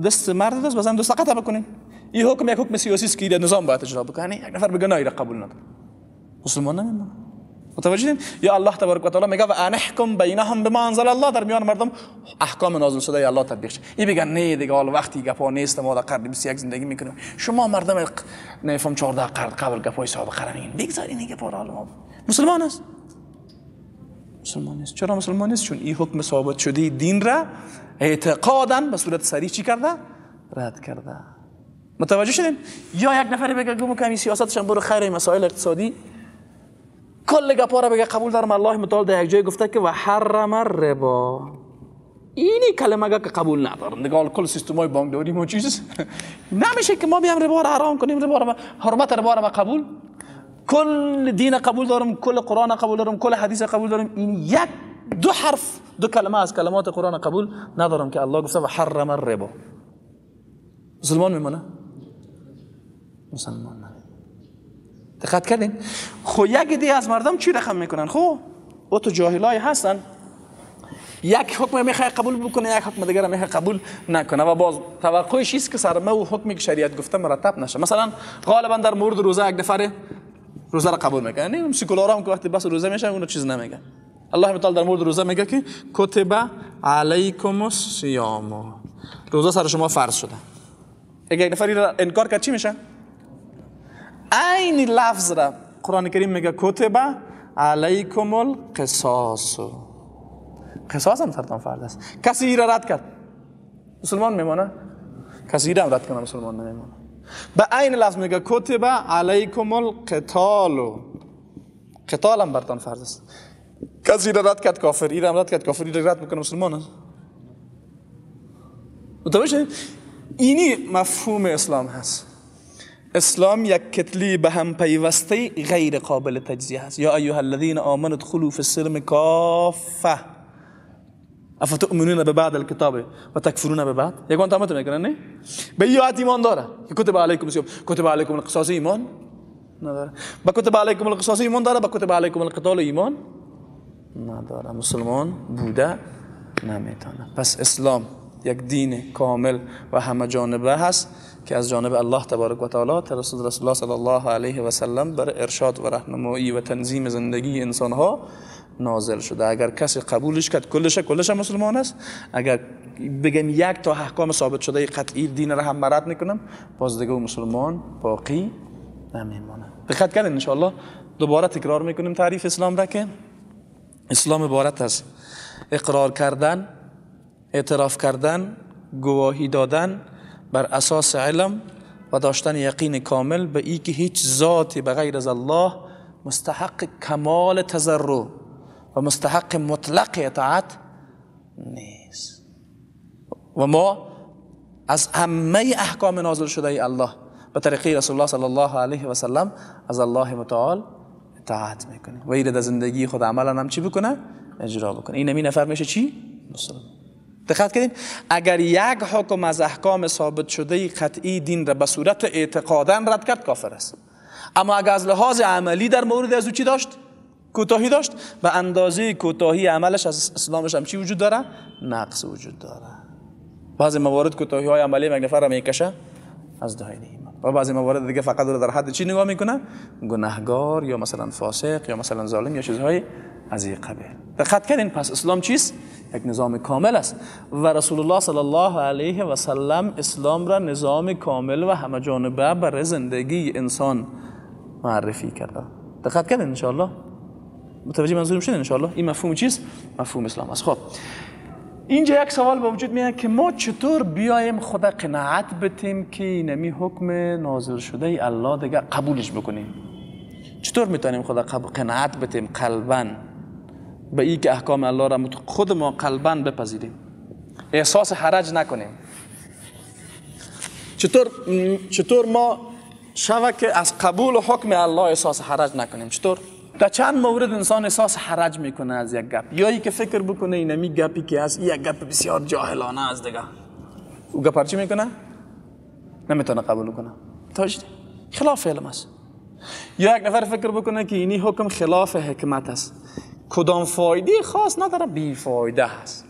Speaker 1: دست مرد دزد بزن دست قطع بکنین این حکم یک حکم سیاسی است که نظام باید اجرا بکنه یک نفر بگه نه را قبول نداره مسلمان نمیمونه متوجه یا الله تبارک و تعالی میگه و انحکم بینهم بما انزل الله در میان مردم احکام نازل شده الله تطبیق شه این بگن نه دیگه حال وقتی گپا نیست ما در قرن 21 زندگی میکنیم شما مردم نفهم 14 قرن قبل گپای صاحب این بگذارین این گپا مسلمان است مسلمان است چرا مسلمان است چون این حکم ثابت شده دین را اعتقادا به صورت سریع چی کرده رد کرده متوجه شدین؟ یا یک نفر بگه گمو کمی سیاستشان برو خیر مسائل اقتصادی کل گپا را بگه قبول دارم الله متعال در یک جای گفته که و حرم ربا اینی کلمه که قبول ندارم نگاه کل سیستم های بانکداری ما چیز نمیشه که ما بیام ربا را حرام کنیم ربا را حرمت ربا ما قبول کل دین قبول دارم کل قرآن قبول دارم کل حدیث قبول دارم این یک دو حرف دو کلمه از کلمات قرآن قبول ندارم که الله گفته و حرم الربا مسلمان میمونه مسلمان دقت کردین خب یک دی از مردم چی رقم میکنن خب او تو جاهلای هستن یک حکم میخوای قبول بکنه یک حکم دیگر میخوای قبول نکنه و باز توقعش است که ما و حکمی که شریعت گفته مرتب نشه مثلا غالبا در مورد روزه یک نفر روزه را قبول میکنه نه ها هم که وقتی بس روزه میشن اونو چیز نمیگن الله تعالی در مورد روزه میگه که کتب علیکم الصیام روزه سر شما فرض شده اگه یک نفری انکار کرد میشه عین لفظ را قرآن کریم میگه کتبه علیکم القصاص قصاص هم سرطان فرد است کسی را رد کرد مسلمان میمانه کسی را رد کنه مسلمان نمیمانه به عین لفظ میگه کتبه علیکم القتال قتال هم برتان فرد است کسی را رد کرد کافر هم رد کرد کافر ایران رد میکنه مسلمان است متوجه اینی مفهوم اسلام هست اسلام یک کتلی به هم پیوسته غیر قابل تجزیه است یا ایها الذین آمنوا ادخلوا فی السلم کافه افتؤمنون به بعد الكتاب و تکفرون به بعد یک وان تامت میکنن نه به یه آیت ایمان داره که کتب علیکم سیوم کتب علیکم القصاص ایمان نداره با کتب علیکم القصاص ایمان داره با کتب علیکم القتال ایمان نداره مسلمان بوده نمیتونه پس اسلام یک دین کامل و همه جانبه هست که از جانب الله تبارک و تعالی رسول رسول الله صلی الله علیه و سلم بر ارشاد و رهنمایی و تنظیم زندگی انسان ها نازل شده اگر کسی قبولش کرد کلش کلش مسلمان است اگر بگم یک تا احکام ثابت شده قطعی دین را هم مرد نکنم باز دیگه مسلمان باقی نمیمانه دقت کردین الله دوباره تکرار میکنیم تعریف اسلام را که اسلام عبارت از اقرار کردن اعتراف کردن گواهی دادن بر اساس علم و داشتن یقین کامل به ای که هیچ ذاتی به غیر از الله مستحق کمال تذرع و مستحق مطلق اطاعت نیست و ما از همه احکام نازل شده ای الله به طریق رسول الله صلی الله علیه و سلم از الله متعال اطاعت میکنه و ایره در زندگی خود عملا هم چی بکنه اجرا بکنه این نمی نفر میشه چی مسلمان دقت کردیم اگر یک حکم از احکام ثابت شده قطعی دین را به صورت اعتقادا رد کرد کافر است اما اگر از لحاظ عملی در مورد از او چی داشت کوتاهی داشت به اندازه کوتاهی عملش از اسلامش هم چی وجود داره نقص وجود داره بعض موارد کوتاهی های عملی یک نفر میکشه از نیم. و بعضی موارد دیگه فقط در حد چی نگاه میکنه گناهگار یا مثلا فاسق یا مثلا ظالم یا چیزهای از این قبیل دقت کردین پس اسلام چیست یک نظام کامل است و رسول الله صلی الله علیه و سلم اسلام را نظام کامل و همه جانبه برای زندگی انسان معرفی کرده دقت کردین ان متوجه منظورم شدین ان این مفهوم چیست مفهوم اسلام است خب اینجا یک سوال به وجود میاد که ما چطور بیایم خدا قناعت بتیم که نمی حکم نازل شده الله دیگه قبولش بکنیم چطور میتونیم خدا قناعت بتیم قلبا به ای که احکام الله را خود ما قلبا بپذیریم احساس حرج نکنیم چطور چطور ما شوه که از قبول حکم الله احساس حرج نکنیم چطور در چند مورد انسان احساس حرج میکنه از یک گپ یا که فکر بکنه این می گپی که از یک گپ بسیار جاهلانه است دیگه او گپ چی میکنه نمیتونه قبول کنه توجه خلاف علم است یا یک نفر فکر بکنه که اینی حکم خلاف حکمت است کدام فایده خاص نداره بی فایده است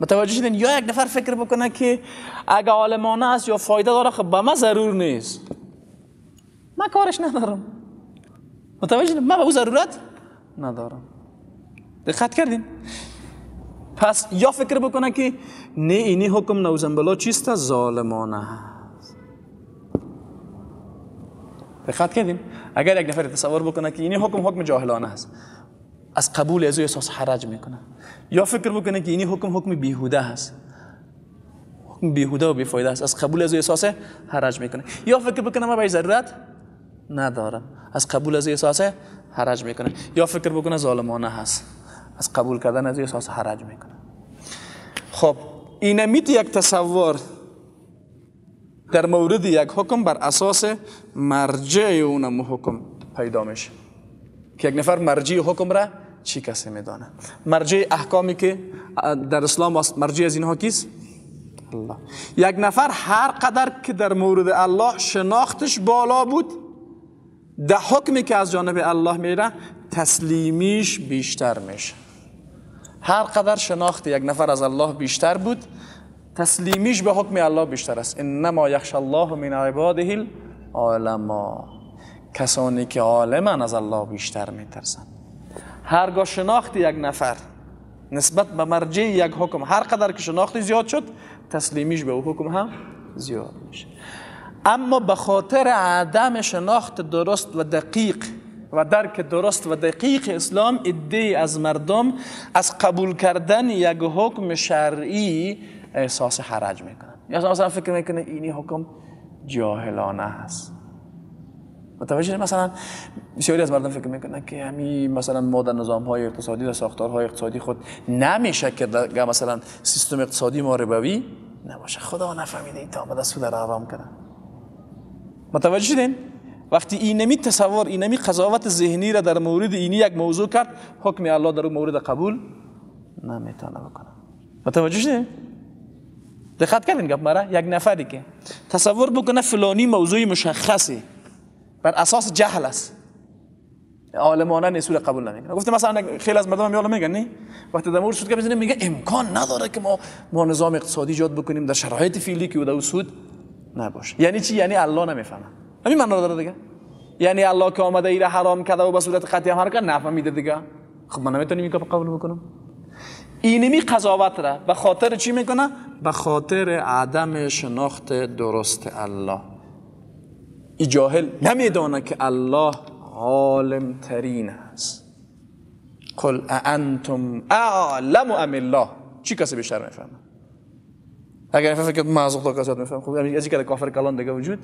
Speaker 1: متوجه شدین یا یک نفر فکر بکنه که اگه عالمانه است یا فایده داره خب به ما ضرور نیست من کارش ندارم متوجه ما به او ضرورت ندارم دقت کردین پس یا فکر بکنه که نه اینی حکم نوزن بلا چیست ظالمانه دقت کردیم اگر یک نفر تصور بکنه که اینی حکم حکم جاهلانه هست از قبول از او احساس حرج میکنه یا فکر بکنه که اینی حکم حکم بیهوده است حکم بیهوده و بیفایده است از قبول از احساس حرج میکنه یا فکر بکنه ما به ضرورت نداره از قبول از احساس حرج میکنه یا فکر بکنه ظالمانه هست از قبول کردن از احساس حرج میکنه خب اینه میت یک تصور در مورد یک حکم بر اساس مرجع اونم حکم پیدا میشه که یک نفر مرجع حکم را چی کسی میدانه مرجع احکامی که در اسلام است مرجع از اینها کیست الله یک نفر هر قدر که در مورد الله شناختش بالا بود ده حکمی که از جانب الله میره تسلیمیش بیشتر میشه هر قدر شناخت یک نفر از الله بیشتر بود تسلیمیش به حکم الله بیشتر است انما یخش الله من عباده العلما کسانی که عالمن از الله بیشتر میترسند هرگاه شناخت یک نفر نسبت به مرجع یک حکم هر قدر که شناخت زیاد شد تسلیمیش به او حکم هم زیاد میشه اما به خاطر عدم شناخت درست و دقیق و درک درست و دقیق اسلام ایده از مردم از قبول کردن یک حکم شرعی احساس حرج میکنن یا مثلا فکر میکنه اینی حکم جاهلانه است متوجه مثلا بسیاری از مردم فکر میکنن که همی مثلا ما در نظام های اقتصادی و های اقتصادی خود نمیشه که مثلا سیستم اقتصادی ما ربوی نباشه خدا نفهمیده این تا آمده سود را آرام کنه متوجه شدین؟ وقتی اینمی تصور اینمی قضاوت ذهنی را در مورد اینی یک موضوع کرد حکم الله در اون مورد قبول نمیتونه بکنه متوجه شدین؟ دقت کردین گپ مرا یک نفری که تصور بکنه فلانی موضوعی مشخصی بر اساس جهل است عالمانه نیست قبول نمیکنه گفتم مثلا خیلی از مردم هم میگن وقتی در مورد سود که میگه امکان نداره که ما ما نظام اقتصادی ایجاد بکنیم در شرایط فعلی که او نباشه یعنی چی یعنی الله نمیفهمه همین معنا داره دیگه یعنی الله که آمده ایره حرام کرده و به صورت قطعی کار نفع میده دیگه خب من نمیتونم این قبول بکنم اینمی قضاوت را به خاطر چی میکنه به خاطر عدم شناخت درست الله ای جاهل نمیدونه که الله عالم ترین است قل انتم اعلم ام الله چی کسی بیشتر میفهمه اگر فکر کنم ما از اخلاق زیاد میفهم خب از یعنی که کافر کلان دیگه وجود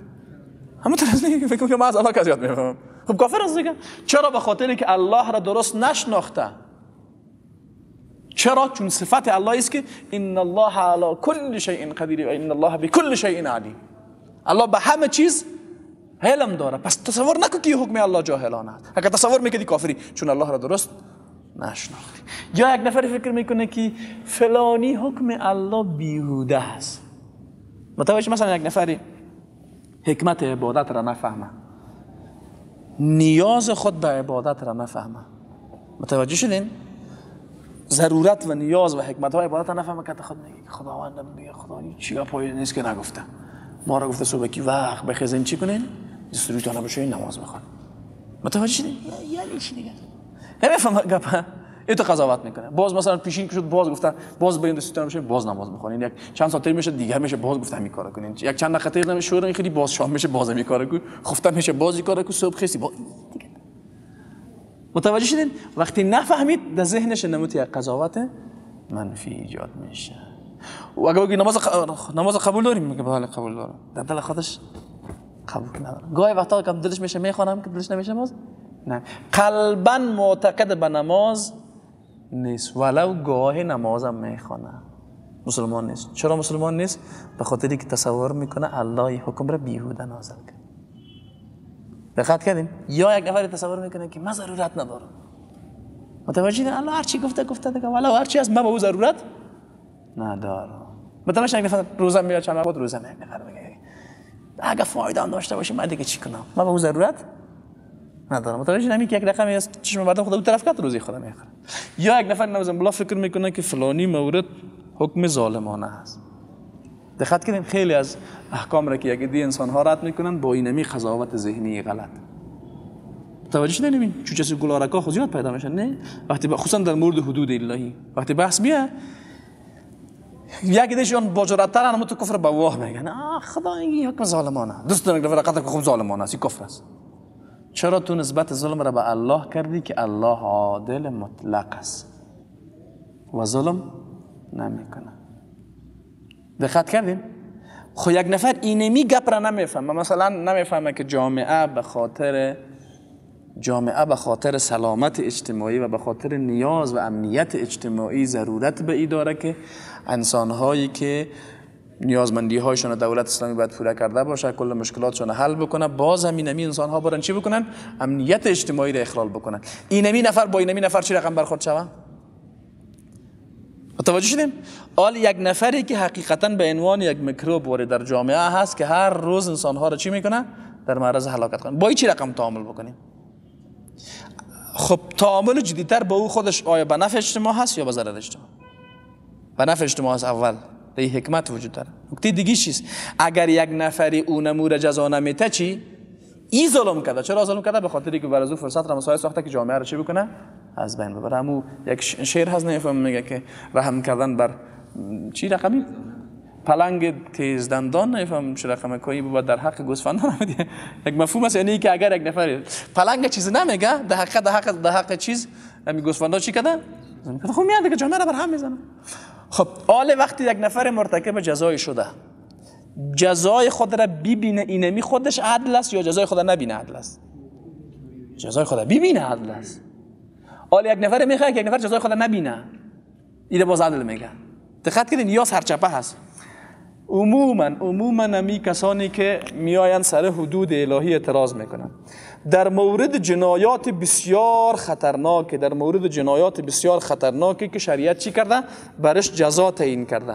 Speaker 1: همون طرز نیست فکر کنم ما از الله زیاد میفهم خب کافر است دیگه چرا به خاطر که الله را درست نشناخته چرا چون صفت الله است که ان الله علی کل شیء قدیر و ان الله بکل شیء علیم الله به همه چیز علم داره پس تصور نکو که حکم الله جاهلانه اگر تصور میکنی کافری چون الله را درست نشناختی یا یک نفر فکر میکنه که فلانی حکم الله بیهوده است متوجه مثلا یک نفری حکمت عبادت را نفهمه نیاز خود به عبادت را نفهمه متوجه شدین؟ ضرورت و نیاز و حکمت های عبادت را نفهمه که خود میگه خداوندم دیگه خدایی چیا پای نیست که نگفته ما را گفته صبح کی وقت بخیزین چی کنین؟ دستوری تانه بشین نماز بخون متوجه شدین؟ یعنی چی نگه نمیفهم گپ این قضاوت میکنه باز مثلا پیشین شد باز گفتن باز به این دوستان میشه باز نماز بخونین یک چند ساعت میشه دیگه میشه باز گفتن میکاره کنین یک چند دقیقه تیر نمیشه شورن خیلی باز شام میشه باز میکاره کارا کن میشه باز میکاره کو صبح خیسی متوجه شدین وقتی نفهمید در ذهنش نموت یک قضاوت منفی ایجاد میشه و اگه بگی نماز نماز قبول داریم میگه بله قبول داره. در دل خودش قبول نداره گاهی وقتا کم دلش میشه میخوانم که دلش نمیشه باز نه قلبا معتقد به نماز نیست ولو گاه نمازم میخونه مسلمان نیست چرا مسلمان نیست به خاطری که تصور میکنه الله حکم را بیهوده نازل کرد دقت کردیم یا یک نفر تصور میکنه که ما ضرورت ندارم متوجه الله هر چی گفته گفته دیگه ولو هر چی از من به او ضرورت ندارم متوجه یک نفر روزه میاد چند روزه میگه اگه فایده داشته باشه من دیگه چی کنم من به او ضرورت ندارم متوجه نمی که یک رقمی از چشم مردم خدا او طرف کات روزی خدا میخره یا یک نفر نمازم بلا فکر میکنه که فلانی مورد حکم ظالمانه است دقت کردین خیلی از احکام را که یک دی انسان ها رد میکنن با اینمی قضاوت ذهنی غلط توجه نمی چون چسی گلارکا خود زیاد پیدا میشن نه وقتی خصوصا در مورد حدود الهی وقتی بحث بیه یک دیشون با جرأتتر اما تو کفر به واه میگن خدا این حکم ظالمانه دوست دارم که فقط کفر ظالمانه است کفر است چرا تو نسبت ظلم را به الله کردی که الله عادل مطلق است و ظلم نمیکنه دقت کردیم خو خب یک نفر اینمی گپ را نمیفهمه مثلا نمیفهمه که جامعه به خاطر جامعه به خاطر سلامت اجتماعی و به خاطر نیاز و امنیت اجتماعی ضرورت به ای داره که انسانهایی که نیازمندی هایشان دولت اسلامی باید پوره کرده باشه کل مشکلاتشان حل بکنه باز هم اینمی انسان ها برن چی بکنن امنیت اجتماعی را اخلال بکنن اینمی نفر با اینمی نفر چی رقم برخورد شوه توجه شدیم آل یک نفری که حقیقتا به عنوان یک میکروب وارد در جامعه هست که هر روز انسان ها را چی میکنه در معرض هلاکت کنه با چی رقم تعامل بکنیم خب تعامل جدیتر با او خودش آیا به نفع اجتماع هست یا به ضرر اجتماع به نفع اجتماع هست اول در حکمت وجود داره نکته دیگه چیست اگر یک نفری او نمور جزا نمیته چی این ظلم کرده چرا ظلم کرده به خاطری که برازو فرصت را مساعد ساخته که جامعه را چی بکنه از بین ببره یک شعر هست نمیفهم میگه که رحم کردن بر چی رقمی پلنگ تیز دندان چرا چه رقم کوی بود در حق گوسفند نمیده یک مفهوم است یعنی که اگر یک نفر پلنگ چیز نمیگه در حق در حق در حق چیز همین گوسفندا چی کرده؟ خب میاد که جامعه را بر هم میزنه خب آل وقتی یک نفر مرتکب جزای شده جزای خود را ببینه اینمی خودش عدل است یا جزای خود را نبینه عدل است جزای خود را ببینه عدل است آل یک نفر میخواه که یک نفر جزای خود را نبینه این باز عدل میگه دقت کردین یا سرچپه هست عموما عموما نمی کسانی که میآیند سر حدود الهی اعتراض میکنن در مورد جنایات بسیار خطرناک در مورد جنایات بسیار خطرناکی که شریعت چی کرده برش جزا تعیین کرده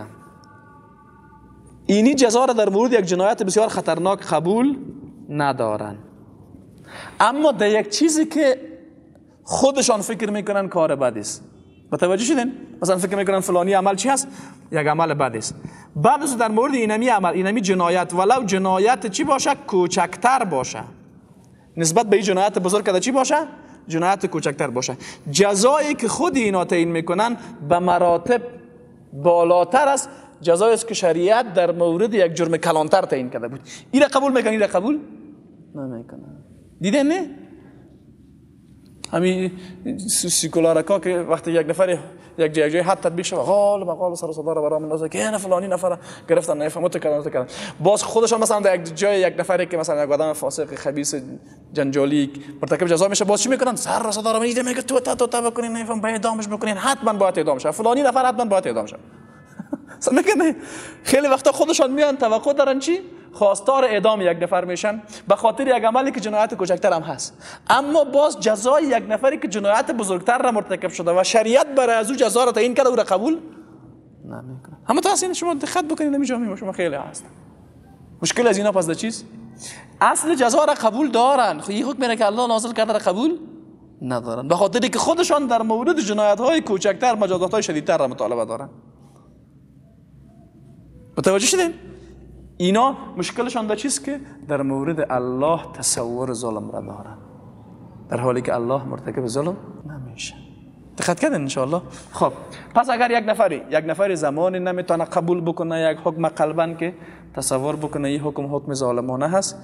Speaker 1: اینی جزا را در مورد یک جنایت بسیار خطرناک قبول ندارن اما در یک چیزی که خودشان فکر میکنن کار بد است متوجه شدین مثلا فکر میکنن فلانی عمل چی هست یک عمل بد است بعد در مورد اینمی عمل اینمی جنایت ولو جنایت چی باشه کوچکتر باشه نسبت به این جنایت بزرگ کده چی باشه؟ جنایت کوچکتر باشه جزایی که خود اینا تعیین میکنن به مراتب بالاتر است جزایی است که شریعت در مورد یک جرم کلانتر تعیین کرده بود این را قبول میکنید؟ این را قبول نمیکنه دیدن نه همین سیکولارکا که وقتی یک نفر یک جای جای حد تطبیق شد غال مقال سر و صدا رو برام اندازه که این فلانی نفر گرفتن نه فهمت کردن کردن باز خودش هم مثلا در یک جای یک نفری که مثلا یک آدم فاسق خبیث جنجالی مرتکب جزا میشه باز چی میکنن سر و صدا رو میگه میگه تو تا تو تا بکنین نه فهم به اعدامش بکنین حتما باید اعدام شه فلانی نفر حتما باید اعدام شه خیلی وقتا خودشان میان توقع دارن چی خواستار اعدام یک نفر میشن به خاطر یک عملی که جنایت کوچکتر هم هست اما باز جزای یک نفری که جنایت بزرگتر را مرتکب شده و شریعت برای از او جزا را تعیین کرده او را قبول نمیکنه اما تو اصلا شما دقت بکنید نمی شما خیلی هست مشکل از اینا پس ده چیست اصل جزا را قبول دارن خب این حکمی که الله نازل کرده را قبول ندارن به خاطر که خودشان در مورد جنایت های کوچکتر مجازات های شدیدتر را مطالبه دارن متوجه شدین اینا مشکلشان در چیست که در مورد الله تصور ظلم را دارن در حالی که الله مرتکب ظلم نمیشه دقت کردن الله. خب پس اگر یک نفری یک نفری زمانی نمیتونه قبول بکنه یک حکم قلبا که تصور بکنه این حکم حکم ظالمانه هست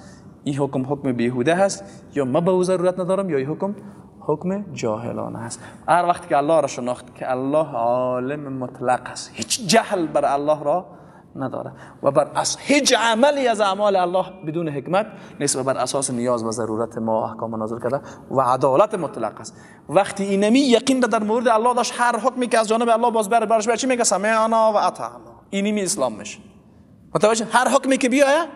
Speaker 1: این حکم حکم بیهوده هست یا ما به ضرورت ندارم یا این حکم حکم جاهلانه است هر وقت که الله را شناخت که الله عالم مطلق است هیچ جهل بر الله را نداره و بر از هیچ عملی از اعمال الله بدون حکمت نیست و بر اساس نیاز و ضرورت ما احکام نازل کرده و عدالت مطلق است وقتی اینمی یقین در مورد الله داشت هر حکمی که از جانب الله باز بر برش بر چی میگه سمعنا و اطعنا اینمی اسلام میشه متوجه هر حکمی که بیاید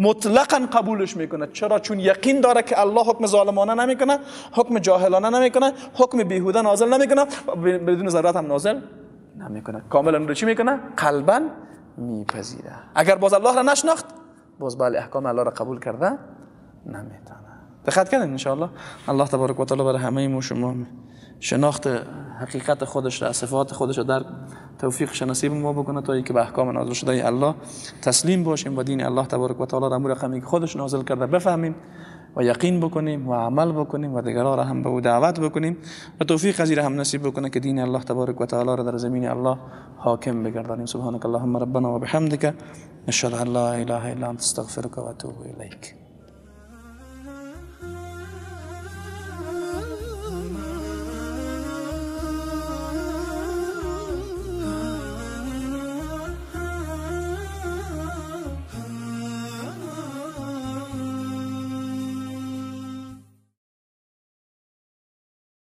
Speaker 1: مطلقا قبولش میکنه چرا چون یقین داره که الله حکم ظالمانه نمیکنه حکم جاهلانه نمیکنه حکم بیهوده نازل نمیکنه بدون ضرورت هم نازل نمیکنه کاملا رو چی میکنه قلبا میپذیره اگر باز الله را نشناخت باز بله احکام الله را قبول کرده نمیتونه دقت کردین انشاءالله الله تبارک و تعالی برای همه ما شما شناخت حقیقت خودش را صفات خودش را در توفیق نصیب ما بکنه تا اینکه به احکام نازل شده الله تسلیم باشیم و دین الله تبارک و تعالی را رقمی که خودش نازل کرده بفهمیم و یقین بکنیم و عمل بکنیم و دیگران را هم به او دعوت بکنیم و توفیق از هم نصیب بکنه که دین الله تبارک و تعالی را در زمین الله حاکم بگردانیم سبحانک اللهم ربنا و بحمدک نشهد ان لا اله الا انت استغفرک و اتوب الیک